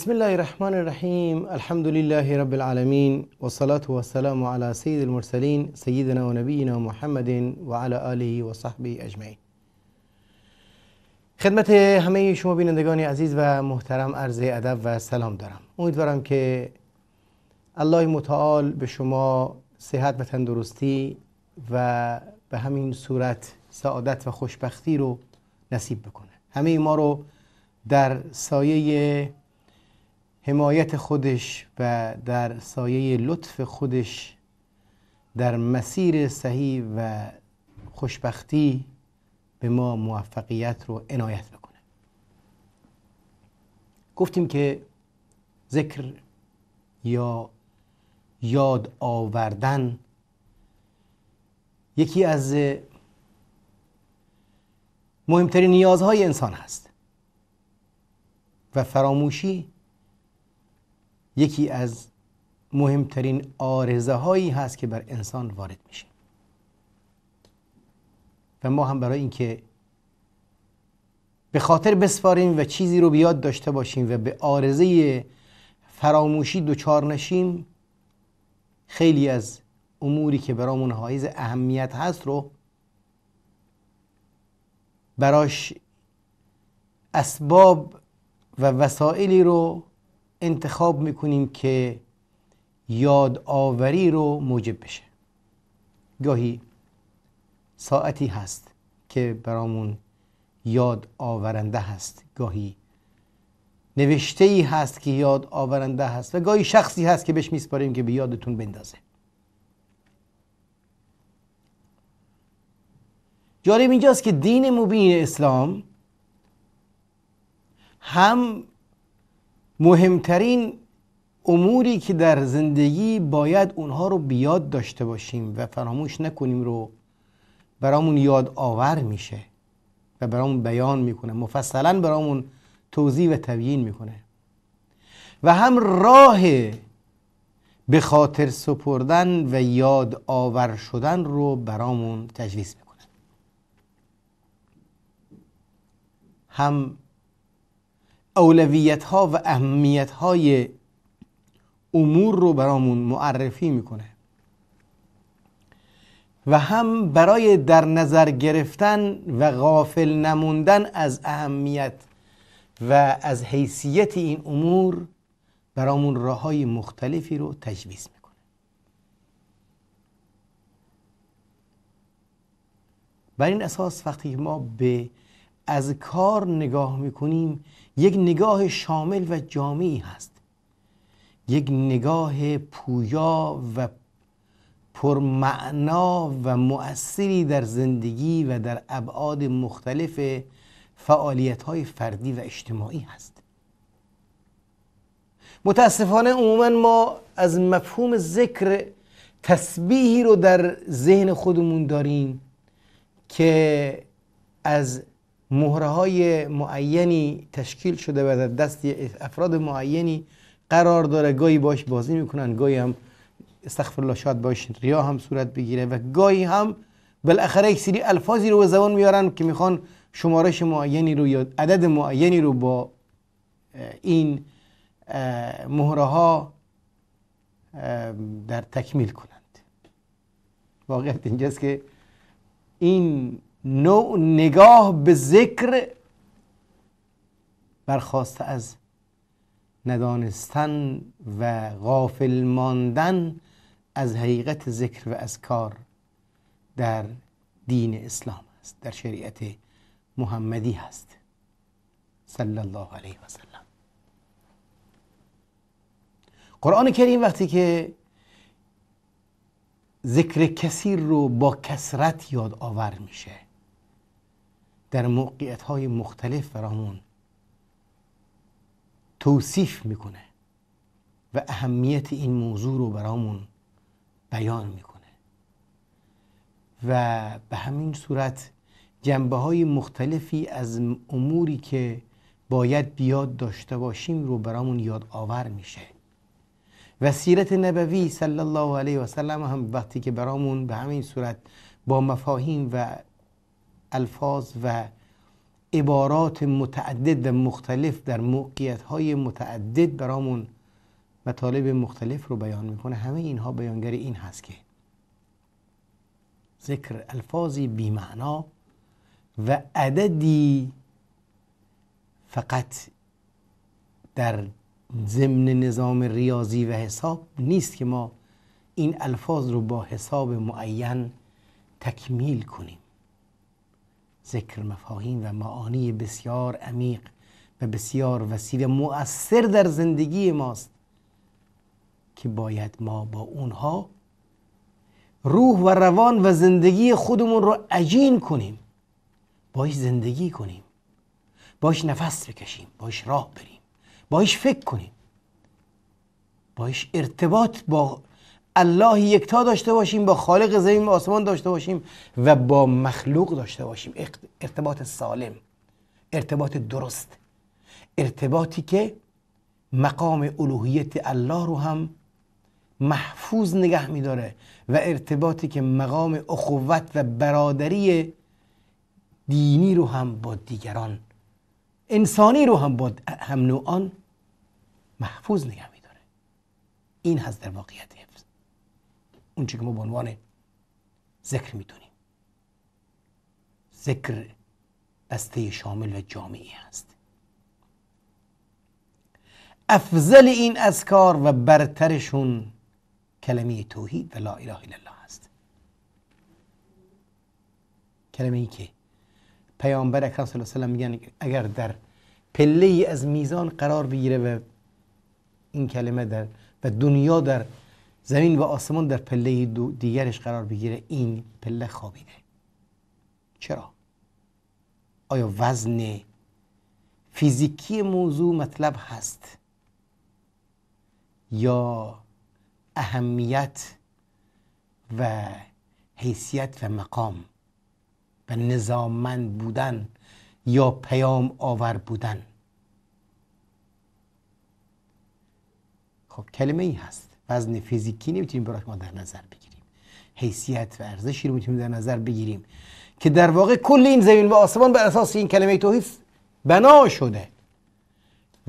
بسم الله الرحمن الرحیم الحمد لله رب العالمین والصلاة والسلام على سید المرسلین سیدنا و نبینا محمد و علی آله و صحبه اجمعین خدمت همه شما بینندگان عزیز و محترم عرض ادب و سلام دارم امیدوارم که الله متعال به شما صحت و تندرستی و به همین صورت سعادت و خوشبختی رو نصیب بکنه همه ما رو در سایه حمایت خودش و در سایه لطف خودش در مسیر صحیح و خوشبختی به ما موفقیت رو عنایت بکنه گفتیم که ذکر یا یاد آوردن یکی از مهمترین نیازهای انسان هست و فراموشی یکی از مهمترین آرزه هایی هست که بر انسان وارد میشه و ما هم برای اینکه به خاطر بسپاریم و چیزی رو بیاد داشته باشیم و به آرزه فراموشی دچار نشیم خیلی از اموری که برامون حائز اهمیت هست رو براش اسباب و وسائلی رو انتخاب میکنیم که یادآوری رو موجب بشه گاهی ساعتی هست که برامون یاد آورنده هست گاهی نوشته ای هست که یاد آورنده هست و گاهی شخصی هست که بهش میسپاریم که به یادتون بندازه جالب اینجاست که دین مبین اسلام هم مهمترین اموری که در زندگی باید اونها رو بیاد داشته باشیم و فراموش نکنیم رو برامون یاد آور میشه و برامون بیان میکنه مفصلا برامون توضیح و تبیین میکنه و هم راه به خاطر سپردن و یاد آور شدن رو برامون تجویز میکنه هم اولویت ها و اهمیت های امور رو برامون معرفی میکنه و هم برای در نظر گرفتن و غافل نموندن از اهمیت و از حیثیت این امور برامون راه های مختلفی رو تجویز میکنه بر این اساس وقتی ما به از کار نگاه میکنیم یک نگاه شامل و جامعی هست یک نگاه پویا و پرمعنا و مؤثری در زندگی و در ابعاد مختلف فعالیت های فردی و اجتماعی هست متاسفانه عموما ما از مفهوم ذکر تسبیحی رو در ذهن خودمون داریم که از مهره های معینی تشکیل شده و در دست افراد معینی قرار داره گاهی باش بازی میکنن گاهی هم استغفر الله شاد باش ریا هم صورت بگیره و گاهی هم بالاخره یک سری الفاظی رو به زبان میارن که میخوان شمارش معینی رو یا عدد معینی رو با این مهره ها در تکمیل کنند واقعیت اینجاست که این نوع نگاه به ذکر برخواسته از ندانستن و غافل ماندن از حقیقت ذکر و از کار در دین اسلام است در شریعت محمدی هست صلی الله علیه و سلم قرآن کریم وقتی که ذکر کثیر رو با کسرت یاد آور میشه در موقعیت های مختلف برامون توصیف میکنه و اهمیت این موضوع رو برامون بیان میکنه و به همین صورت جنبه های مختلفی از اموری که باید بیاد داشته باشیم رو برامون یاد آور میشه و سیرت نبوی صلی الله علیه و سلم هم وقتی که برامون به همین صورت با مفاهیم و الفاظ و عبارات متعدد و مختلف در موقعیت های متعدد برامون مطالب مختلف رو بیان میکنه همه اینها بیانگر این هست که ذکر الفاظی بیمعنا و عددی فقط در ضمن نظام ریاضی و حساب نیست که ما این الفاظ رو با حساب معین تکمیل کنیم ذکر مفاهیم و معانی بسیار عمیق و بسیار وسیع و مؤثر در زندگی ماست که باید ما با اونها روح و روان و زندگی خودمون رو عجین کنیم باش زندگی کنیم باش نفس بکشیم باش راه بریم باش فکر کنیم باش ارتباط با الله یکتا داشته باشیم با خالق زمین و آسمان داشته باشیم و با مخلوق داشته باشیم ارتباط سالم ارتباط درست ارتباطی که مقام الوهیت الله رو هم محفوظ نگه میداره و ارتباطی که مقام اخوت و برادری دینی رو هم با دیگران انسانی رو هم با هم نوعان محفوظ نگه میداره این هست در واقعیت اون که ما به عنوان ذکر میتونیم ذکر بسته شامل و جامعی است افضل این اذکار و برترشون کلمه توحید و لا اله الا الله است کلمه ای که پیامبر اکرم صلی الله علیه و میگن اگر در پله از میزان قرار بگیره و این کلمه در و دنیا در زمین و آسمان در پله دو دیگرش قرار بگیره این پله خوابیده چرا؟ آیا وزن فیزیکی موضوع مطلب هست یا اهمیت و حیثیت و مقام و نظاممند بودن یا پیام آور بودن خب کلمه ای هست وزن فیزیکی نمیتونیم برای ما در نظر بگیریم حیثیت و ارزشی رو میتونیم در نظر بگیریم که در واقع کل این زمین و آسمان بر اساس این کلمه توحید بنا شده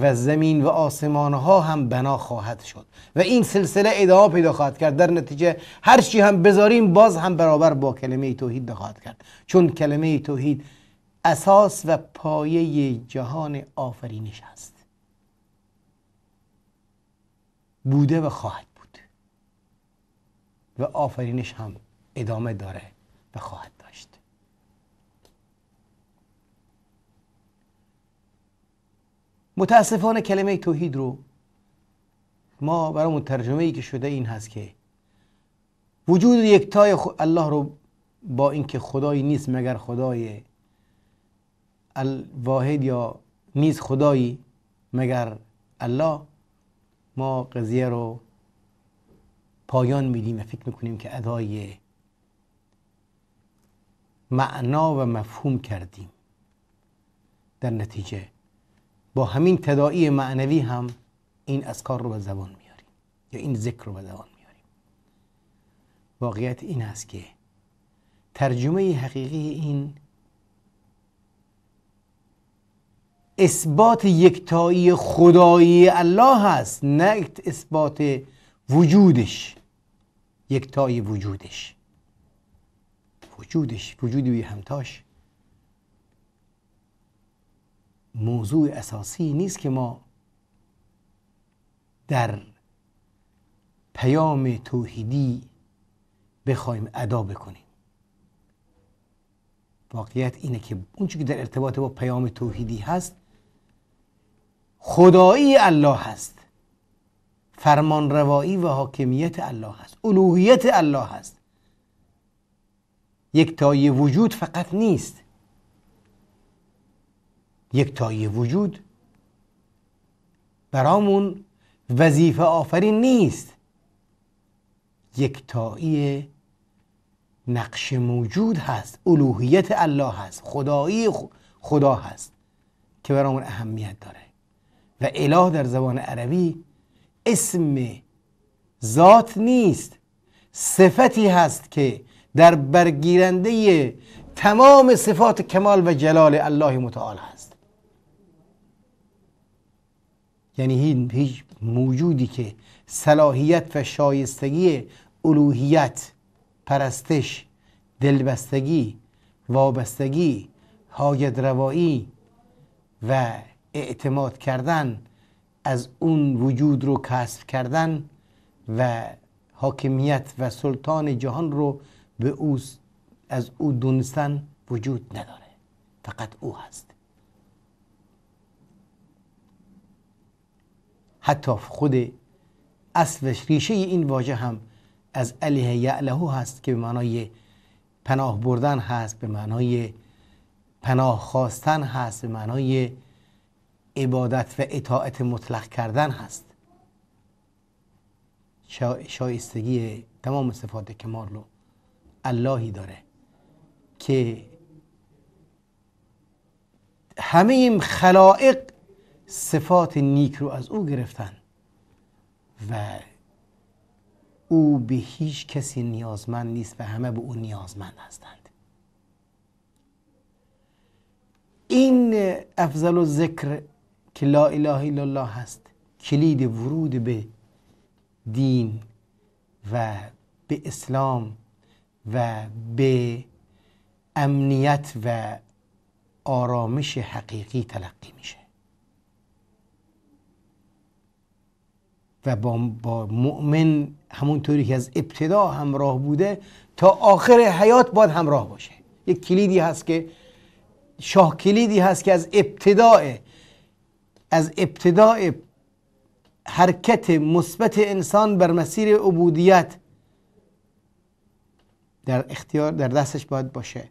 و زمین و آسمان ها هم بنا خواهد شد و این سلسله ادامه پیدا خواهد کرد در نتیجه هر چی هم بذاریم باز هم برابر با کلمه توحید خواهد کرد چون کلمه توحید اساس و پایه جهان آفرینش است بوده و خواهد بود و آفرینش هم ادامه داره و خواهد داشت متاسفانه کلمه توحید رو ما برای ترجمه ای که شده این هست که وجود یکتای الله رو با اینکه خدایی نیست مگر خدای الواحد یا نیست خدایی مگر الله ما قضیه رو پایان میدیم و فکر میکنیم که ادای معنا و مفهوم کردیم در نتیجه با همین تدائی معنوی هم این اذکار رو به زبان میاریم یا این ذکر رو به زبان میاریم واقعیت این است که ترجمه حقیقی این اثبات یکتایی خدایی الله هست نه اثبات وجودش یکتایی وجودش وجودش وجود بی همتاش موضوع اساسی نیست که ما در پیام توحیدی بخوایم ادا بکنیم واقعیت اینه که اون که در ارتباط با پیام توحیدی هست خدایی الله هست فرمان روایی و حاکمیت الله هست الوهیت الله هست یک تایی وجود فقط نیست یک تایی وجود برامون وظیفه آفرین نیست یک تایی نقش موجود هست الوهیت الله هست خدایی خدا هست که برامون اهمیت داره و اله در زبان عربی اسم ذات نیست صفتی هست که در برگیرنده تمام صفات کمال و جلال الله متعال هست یعنی هیچ موجودی که صلاحیت و شایستگی الوهیت پرستش دلبستگی وابستگی حاجت روایی و اعتماد کردن از اون وجود رو کسب کردن و حاکمیت و سلطان جهان رو به او از او دونستن وجود نداره فقط او هست حتی خود اصلش ریشه این واژه هم از علیه یعلهو هست که به معنای پناه بردن هست به معنای پناه خواستن هست به معنای عبادت و اطاعت مطلق کردن هست شایستگی تمام صفات کمال رو اللهی داره که همه این خلائق صفات نیک رو از او گرفتن و او به هیچ کسی نیازمند نیست و همه به او نیازمند هستند این افضل و ذکر که لا اله الا الله هست کلید ورود به دین و به اسلام و به امنیت و آرامش حقیقی تلقی میشه و با, با مؤمن همونطوری که از ابتدا همراه بوده تا آخر حیات باید همراه باشه یک کلیدی هست که شاه کلیدی هست که از ابتدای از ابتدای حرکت مثبت انسان بر مسیر عبودیت در اختیار در دستش باید باشه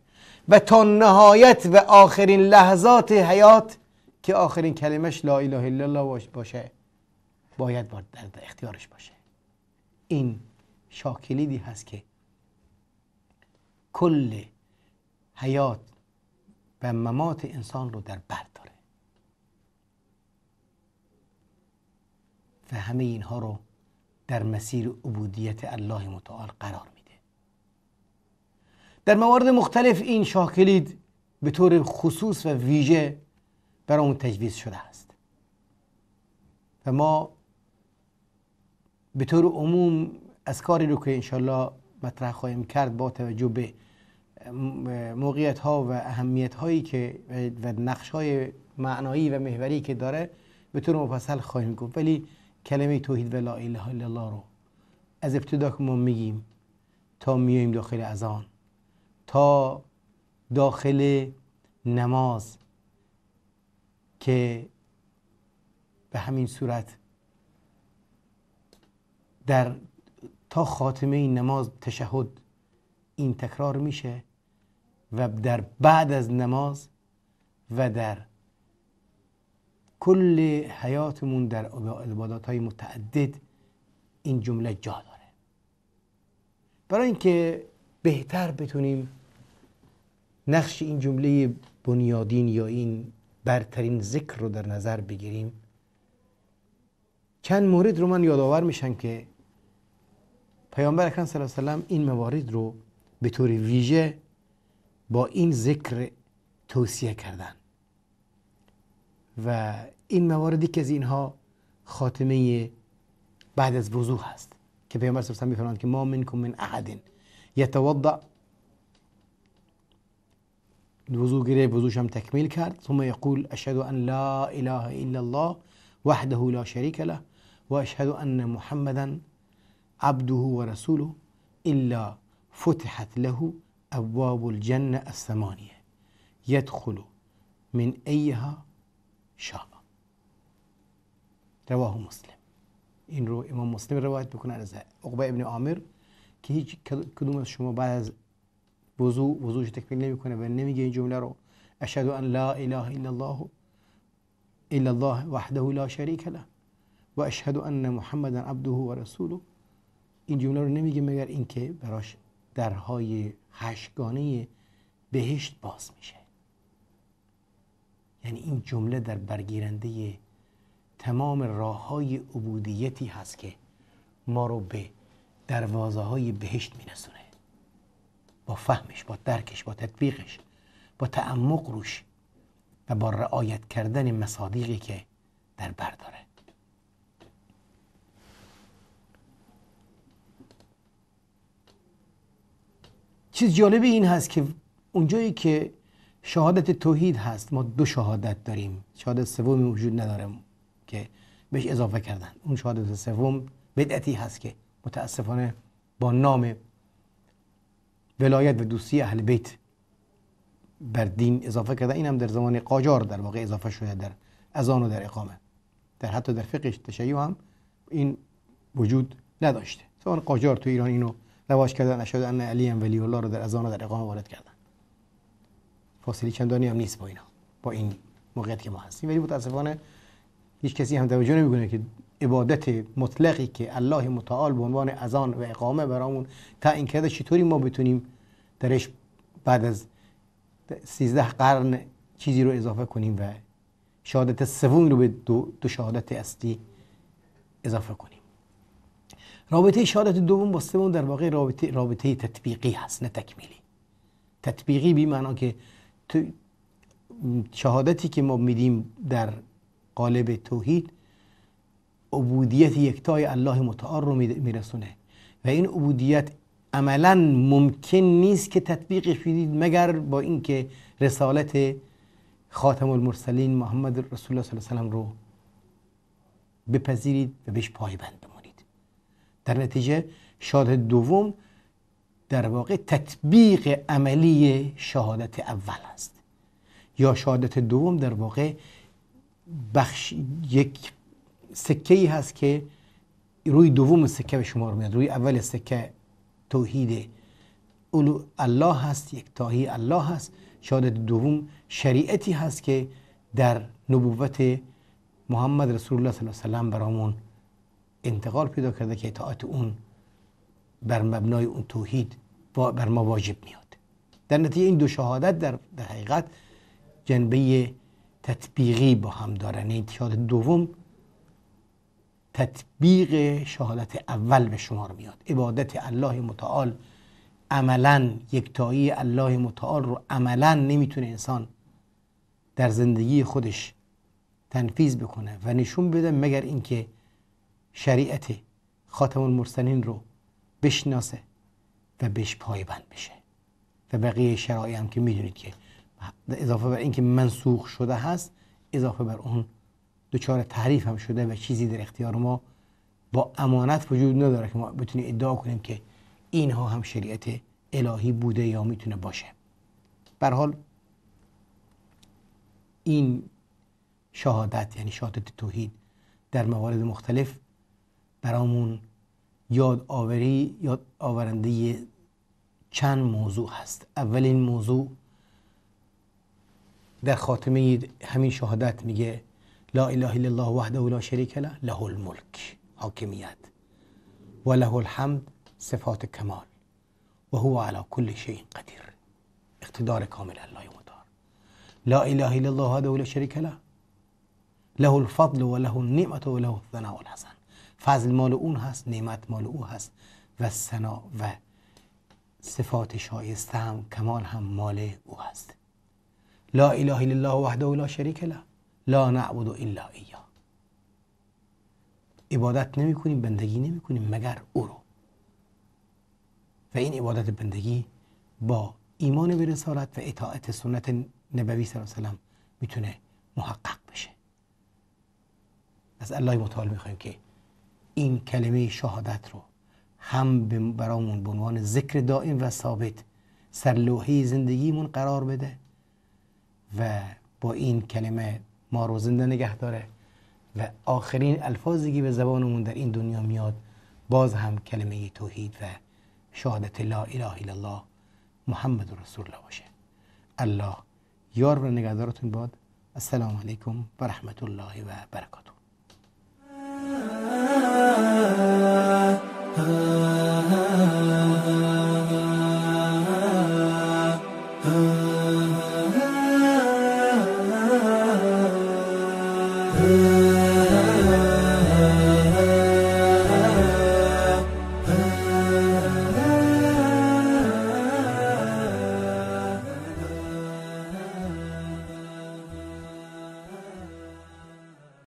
و تا نهایت و آخرین لحظات حیات که آخرین کلمش لا اله الا الله باشه باید در اختیارش باشه این شاکلیدی هست که کل حیات و ممات انسان رو در بر همه اینها رو در مسیر عبودیت الله متعال قرار میده در موارد مختلف این شاکلید به طور خصوص و ویژه برامون تجویز شده است و ما به طور عموم از کاری رو که انشالله مطرح خواهیم کرد با توجه به موقعیت ها و اهمیت هایی که و نقش های معنایی و محوری که داره به طور مفصل خواهیم گفت ولی کلمه توحید و لا اله الا الله رو از ابتدا که ما میگیم تا میایم داخل اذان تا داخل نماز که به همین صورت در تا خاتمه این نماز تشهد این تکرار میشه و در بعد از نماز و در کل حیاتمون در عبادات های متعدد این جمله جا داره برای اینکه بهتر بتونیم نقش این جمله بنیادین یا این برترین ذکر رو در نظر بگیریم چند مورد رو من یادآور میشم که پیامبر اکرم صلی الله علیه وسلم این موارد رو به طور ویژه با این ذکر توصیه کردن و این مواردی که از اینها خاتمه بعد از وضوح هست که پیامبر صلی الله علیه که ما منکم من احد یتوضع وضوع گره وضوعش هم تکمیل کرد ثم یقول اشهد ان لا اله الا الله وحده لا شريك له و ان محمدا عبده و رسوله الا فتحت له ابواب الجنه الثمانيه يدخل من ايها شاه رواه مسلم این رو امام مسلم روایت بکنه از عقبه ابن عامر که هیچ کدوم از شما بعد از وضوع وضوعش تکمیل نمیکنه و نمیگه این جمله رو اشهد ان لا اله الا الله الا الله وحده لا شريك له و اشهد ان محمدا عبده و رسوله این جمله رو نمیگه مگر اینکه براش درهای هشگانه بهشت باز میشه یعنی این جمله در برگیرنده تمام راه های عبودیتی هست که ما رو به دروازه های بهشت میرسونه با فهمش با درکش با تطبیقش با تعمق روش و با رعایت کردن مصادیقی که در بر داره چیز جالب این هست که اونجایی که شهادت توحید هست ما دو شهادت داریم شهادت سوم وجود نداره که بهش اضافه کردن اون شهادت سوم بدعتی هست که متاسفانه با نام ولایت و دوستی اهل بیت بر دین اضافه کردن این هم در زمان قاجار در واقع اضافه شده در اذان و در اقامه در حتی در فقه تشیع هم این وجود نداشته زمان قاجار تو ایران اینو رواج کردن اشهد ان علی ولی الله رو در اذان و در اقامه وارد کردن فاصله چندانی هم نیست با اینا با این موقعیت که ما هستیم ولی متاسفانه هیچ کسی هم توجه نمیکنه که عبادت مطلقی که الله متعال به عنوان اذان و اقامه برامون این کرده چطوری ما بتونیم درش بعد از 13 قرن چیزی رو اضافه کنیم و شهادت سوم رو به دو, دو شهادت اصلی اضافه کنیم رابطه شهادت دوم با سوم در واقع رابطه رابطه تطبیقی هست نه تکمیلی تطبیقی بی معنا که تو شهادتی که ما میدیم در قالب توحید عبودیت یکتای الله متعال رو میرسونه و این عبودیت عملا ممکن نیست که تطبیقش بدید مگر با اینکه رسالت خاتم المرسلین محمد رسول الله صلی الله علیه و رو بپذیرید و بهش پایبند بمونید در نتیجه شاهد دوم در واقع تطبیق عملی شهادت اول است یا شهادت دوم در واقع بخش یک سکه ای هست که روی دوم سکه به شمار میاد روی اول سکه توحید الله هست یک تاهی الله هست شهادت دوم شریعتی هست که در نبوت محمد رسول الله صلی الله علیه وسلم برامون انتقال پیدا کرده که اطاعت اون بر مبنای اون توحید بر ما واجب میاد در نتیجه این دو شهادت در, در حقیقت جنبه تطبیقی با هم دارن یعنی این شهادت دوم تطبیق شهادت اول به شمار میاد عبادت الله متعال عملا یکتایی الله متعال رو عملا نمیتونه انسان در زندگی خودش تنفیز بکنه و نشون بده مگر اینکه شریعت خاتم المرسلین رو بشناسه و بهش بند بشه و بقیه شرایع هم که میدونید که اضافه بر اینکه منسوخ شده هست اضافه بر اون دچار تعریف هم شده و چیزی در اختیار ما با امانت وجود نداره که ما بتونیم ادعا کنیم که اینها هم شریعت الهی بوده یا میتونه باشه بر حال این شهادت یعنی شهادت توحید در موارد مختلف برامون یاد آوری یاد آورنده چند موضوع هست اولین موضوع در خاتمه همین شهادت میگه لا اله الا الله وحده لا شریک له له الملک حاکمیت و له الحمد صفات کمال و هو علی کل شیء قدیر اقتدار کامل الله مدار لا اله الا الله وحده لا شریک له له الفضل و له النعمت و له الثناء الحسن فضل مال اون هست نعمت مال او هست و ثنا و صفات شایسته هم کمال هم مال او هست لا اله الا الله وحده لا شریک له لا نعبد الا ایا عبادت نمی کنیم بندگی نمی کنیم مگر او رو و این عبادت بندگی با ایمان به رسالت و اطاعت سنت نبوی صلی الله علیه وسلم میتونه محقق بشه از الله متعال میخوایم که این کلمه شهادت رو هم برامون به عنوان ذکر دائم و ثابت لوحه زندگیمون قرار بده و با این کلمه ما رو زنده نگه داره و آخرین الفاظی که به زبانمون در این دنیا میاد باز هم کلمه توحید و شهادت لا اله الا الله محمد رسول الله باشه الله یار و نگهدارتون باد السلام علیکم و رحمت الله و برکاته Uh...